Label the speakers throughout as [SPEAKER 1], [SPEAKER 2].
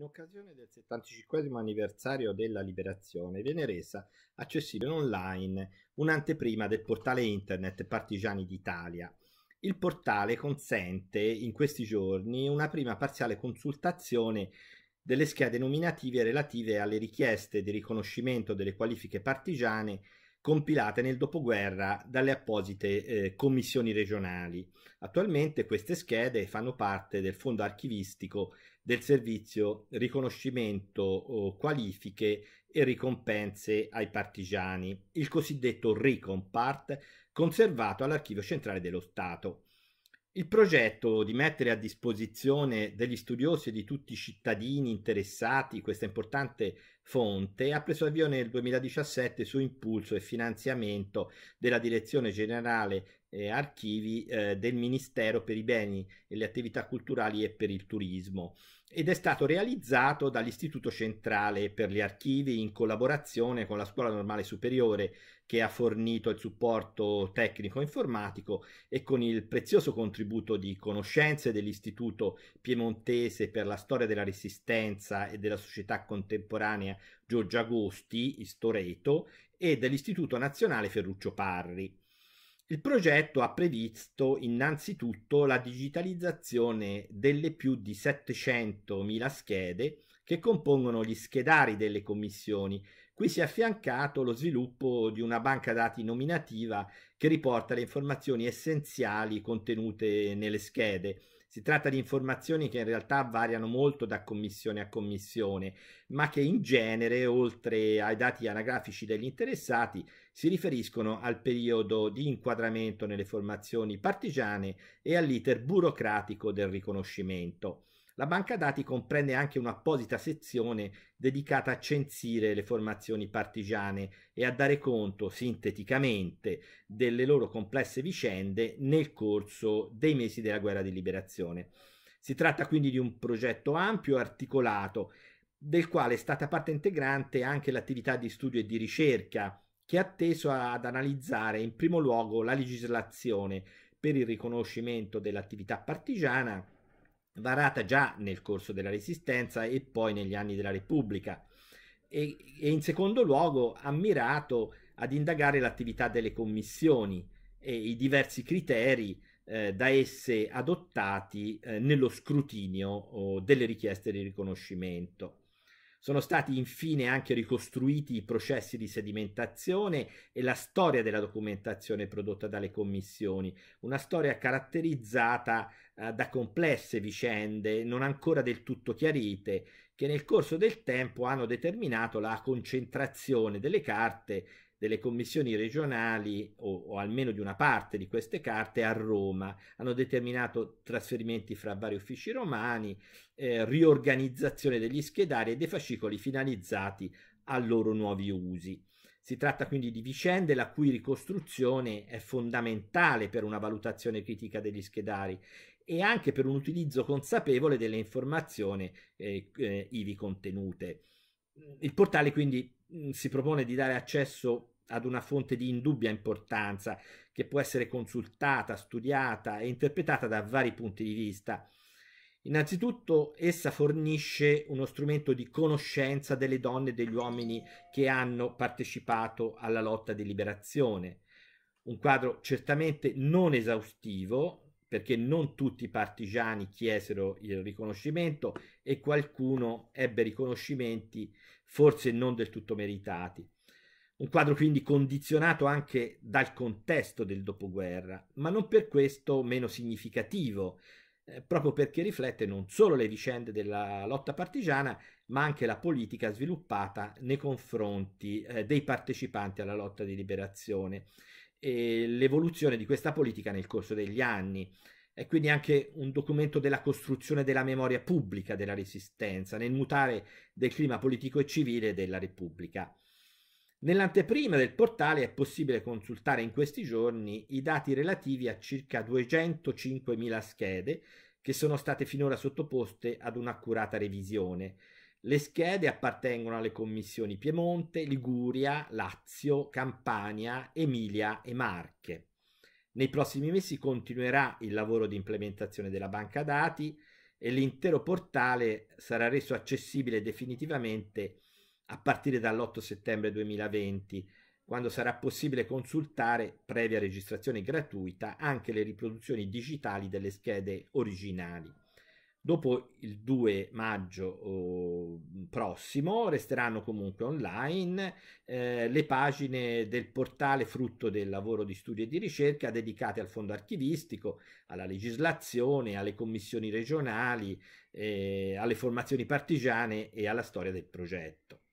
[SPEAKER 1] in occasione del 75 anniversario della liberazione viene resa accessibile online un'anteprima del portale internet Partigiani d'Italia. Il portale consente in questi giorni una prima parziale consultazione delle schede nominative relative alle richieste di riconoscimento delle qualifiche partigiane compilate nel dopoguerra dalle apposite eh, commissioni regionali. Attualmente queste schede fanno parte del fondo archivistico del servizio riconoscimento, qualifiche e ricompense ai partigiani, il cosiddetto Ricompart, conservato all'Archivio Centrale dello Stato. Il progetto di mettere a disposizione degli studiosi e di tutti i cittadini interessati questa importante Fonte ha preso avvio nel 2017 su impulso e finanziamento della Direzione Generale eh, Archivi eh, del Ministero per i Beni e le Attività Culturali e per il Turismo ed è stato realizzato dall'Istituto Centrale per gli Archivi in collaborazione con la Scuola Normale Superiore che ha fornito il supporto tecnico informatico e con il prezioso contributo di conoscenze dell'Istituto Piemontese per la storia della resistenza e della società contemporanea Giorgio Agosti, Istoreto, e dell'Istituto Nazionale Ferruccio Parri. Il progetto ha previsto innanzitutto la digitalizzazione delle più di 700.000 schede che compongono gli schedari delle commissioni. Qui si è affiancato lo sviluppo di una banca dati nominativa che riporta le informazioni essenziali contenute nelle schede, si tratta di informazioni che in realtà variano molto da commissione a commissione, ma che in genere, oltre ai dati anagrafici degli interessati, si riferiscono al periodo di inquadramento nelle formazioni partigiane e all'iter burocratico del riconoscimento. La banca dati comprende anche un'apposita sezione dedicata a censire le formazioni partigiane e a dare conto, sinteticamente, delle loro complesse vicende nel corso dei mesi della guerra di liberazione. Si tratta quindi di un progetto ampio e articolato, del quale è stata parte integrante anche l'attività di studio e di ricerca, che ha teso ad analizzare in primo luogo la legislazione per il riconoscimento dell'attività partigiana varata già nel corso della Resistenza e poi negli anni della Repubblica, e, e in secondo luogo ha mirato ad indagare l'attività delle commissioni e i diversi criteri eh, da esse adottati eh, nello scrutinio oh, delle richieste di riconoscimento. Sono stati infine anche ricostruiti i processi di sedimentazione e la storia della documentazione prodotta dalle commissioni, una storia caratterizzata eh, da complesse vicende non ancora del tutto chiarite che nel corso del tempo hanno determinato la concentrazione delle carte delle commissioni regionali o, o, almeno di una parte di queste carte a Roma, hanno determinato trasferimenti fra vari uffici romani, eh, riorganizzazione degli schedari e dei fascicoli finalizzati a loro nuovi usi. Si tratta quindi di vicende la cui ricostruzione è fondamentale per una valutazione critica degli schedari e anche per un utilizzo consapevole delle informazioni eh, eh, ivi contenute. Il portale quindi si propone di dare accesso ad una fonte di indubbia importanza che può essere consultata, studiata e interpretata da vari punti di vista. Innanzitutto essa fornisce uno strumento di conoscenza delle donne e degli uomini che hanno partecipato alla lotta di liberazione, un quadro certamente non esaustivo perché non tutti i partigiani chiesero il riconoscimento e qualcuno ebbe riconoscimenti forse non del tutto meritati. Un quadro quindi condizionato anche dal contesto del dopoguerra, ma non per questo meno significativo, eh, proprio perché riflette non solo le vicende della lotta partigiana, ma anche la politica sviluppata nei confronti eh, dei partecipanti alla lotta di liberazione e l'evoluzione di questa politica nel corso degli anni. È quindi anche un documento della costruzione della memoria pubblica della resistenza, nel mutare del clima politico e civile della Repubblica. Nell'anteprima del portale è possibile consultare in questi giorni i dati relativi a circa 205.000 schede che sono state finora sottoposte ad un'accurata revisione le schede appartengono alle commissioni Piemonte, Liguria, Lazio, Campania, Emilia e Marche. Nei prossimi mesi continuerà il lavoro di implementazione della banca dati e l'intero portale sarà reso accessibile definitivamente a partire dall'8 settembre 2020, quando sarà possibile consultare, previa registrazione gratuita, anche le riproduzioni digitali delle schede originali. Dopo il 2 maggio uhm, prossimo resteranno comunque online eh, le pagine del portale frutto del lavoro di studio e di ricerca dedicate al fondo archivistico, alla legislazione, alle commissioni regionali, eh, alle formazioni partigiane e alla storia del progetto.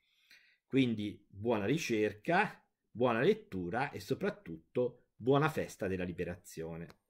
[SPEAKER 1] Quindi buona ricerca, buona lettura e soprattutto buona festa della liberazione.